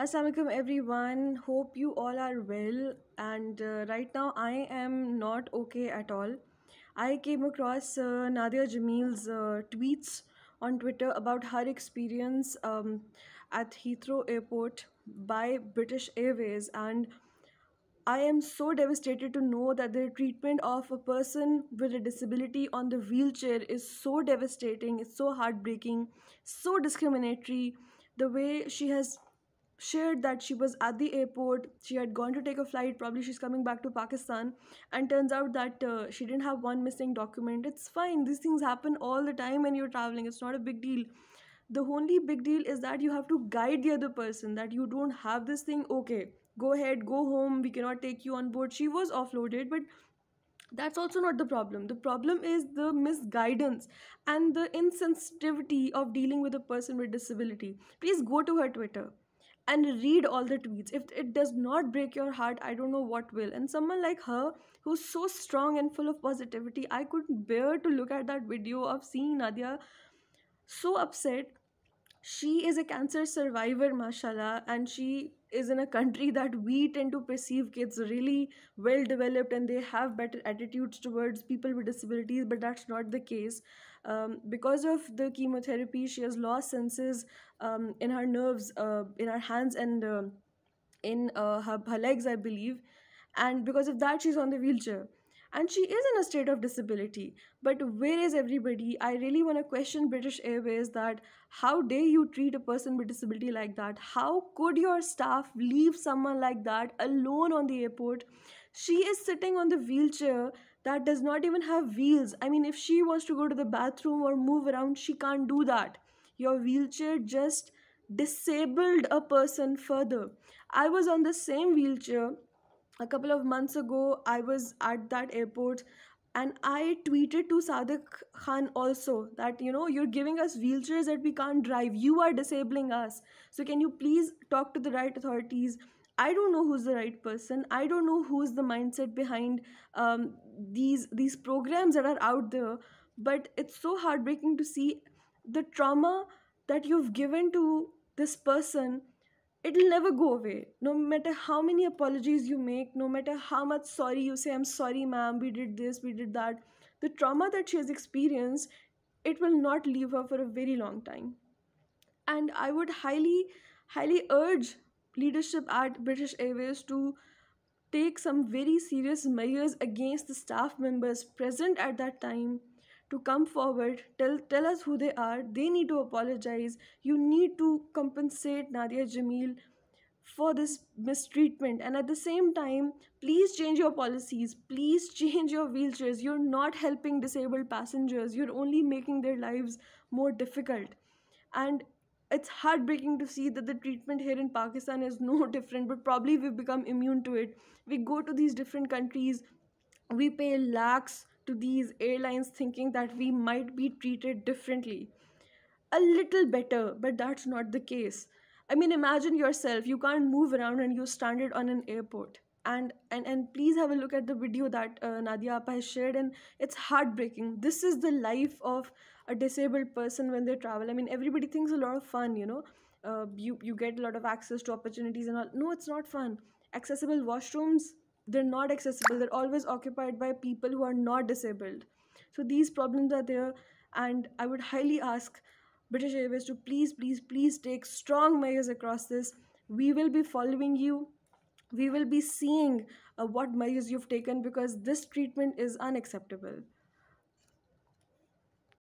Assalamualaikum everyone. Hope you all are well. And uh, right now I am not okay at all. I came across uh, Nadia Jamil's uh, tweets on Twitter about her experience um, at Heathrow Airport by British Airways, and I am so devastated to know that the treatment of a person with a disability on the wheelchair is so devastating, it's so heartbreaking, so discriminatory. The way she has shared that she was at the airport she had gone to take a flight probably she's coming back to pakistan and turns out that uh, she didn't have one missing document it's fine these things happen all the time when you're traveling it's not a big deal the only big deal is that you have to guide the other person that you don't have this thing okay go ahead go home we cannot take you on board she was offloaded but that's also not the problem the problem is the misguidance and the insensitivity of dealing with a person with disability please go to her twitter and read all the tweets. If it does not break your heart, I don't know what will. And someone like her, who's so strong and full of positivity, I couldn't bear to look at that video of seeing Nadia so upset. She is a cancer survivor, mashallah, and she is in a country that we tend to perceive kids really well developed and they have better attitudes towards people with disabilities but that's not the case um, because of the chemotherapy she has lost senses um, in her nerves uh, in her hands and uh, in uh, her, her legs i believe and because of that she's on the wheelchair and she is in a state of disability but where is everybody i really want to question british airways that how dare you treat a person with disability like that how could your staff leave someone like that alone on the airport she is sitting on the wheelchair that does not even have wheels i mean if she wants to go to the bathroom or move around she can't do that your wheelchair just disabled a person further i was on the same wheelchair a couple of months ago i was at that airport and i tweeted to sadiq khan also that you know you're giving us wheelchairs that we can't drive you are disabling us so can you please talk to the right authorities i don't know who's the right person i don't know who's the mindset behind um, these these programs that are out there but it's so heartbreaking to see the trauma that you've given to this person it'll never go away no matter how many apologies you make no matter how much sorry you say i'm sorry ma'am we did this we did that the trauma that she has experienced it will not leave her for a very long time and i would highly highly urge leadership at british airways to take some very serious measures against the staff members present at that time to come forward, tell, tell us who they are. They need to apologize. You need to compensate Nadia Jamil for this mistreatment. And at the same time, please change your policies. Please change your wheelchairs. You're not helping disabled passengers. You're only making their lives more difficult. And it's heartbreaking to see that the treatment here in Pakistan is no different, but probably we've become immune to it. We go to these different countries, we pay lakhs to these airlines thinking that we might be treated differently a little better but that's not the case i mean imagine yourself you can't move around and you're stranded on an airport and and and please have a look at the video that uh, nadia appa has shared and it's heartbreaking this is the life of a disabled person when they travel i mean everybody thinks a lot of fun you know uh, you you get a lot of access to opportunities and all no it's not fun accessible washrooms they're not accessible they're always occupied by people who are not disabled so these problems are there and i would highly ask british airways to please please please take strong measures across this we will be following you we will be seeing uh, what measures you've taken because this treatment is unacceptable